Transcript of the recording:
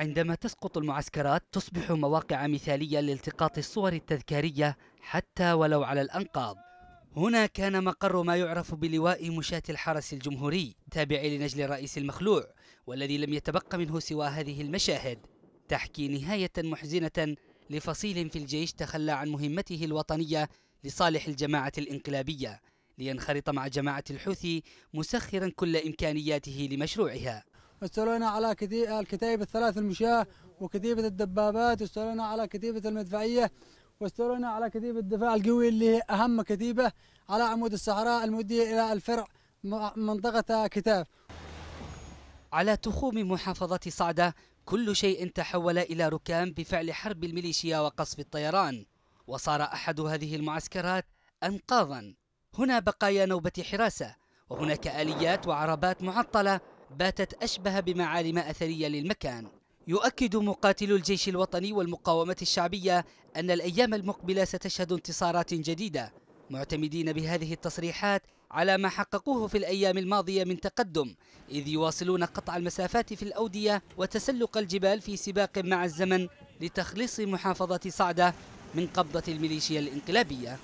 عندما تسقط المعسكرات تصبح مواقع مثالية لالتقاط الصور التذكارية حتى ولو على الأنقاض هنا كان مقر ما يعرف بلواء مشاة الحرس الجمهوري تابع لنجل الرئيس المخلوع والذي لم يتبقى منه سوى هذه المشاهد تحكي نهاية محزنة لفصيل في الجيش تخلى عن مهمته الوطنية لصالح الجماعة الانقلابية لينخرط مع جماعة الحوثي مسخرا كل إمكانياته لمشروعها واستولينا على الكتائب الثلاث المشاة وكتيبة الدبابات واستولينا على كتيبة المدفعية واستولينا على كتيبة الدفاع القوي اللي هي أهم كتيبة على عمود الصحراء المودية إلى الفرع منطقة كتاف على تخوم محافظة صعدة كل شيء تحول إلى ركام بفعل حرب الميليشيا وقصف الطيران وصار أحد هذه المعسكرات أنقاضا هنا بقايا نوبة حراسة وهناك آليات وعربات معطلة باتت أشبه بمعالم أثرية للمكان يؤكد مقاتل الجيش الوطني والمقاومة الشعبية أن الأيام المقبلة ستشهد انتصارات جديدة معتمدين بهذه التصريحات على ما حققوه في الأيام الماضية من تقدم إذ يواصلون قطع المسافات في الأودية وتسلق الجبال في سباق مع الزمن لتخليص محافظة صعدة من قبضة الميليشيا الانقلابية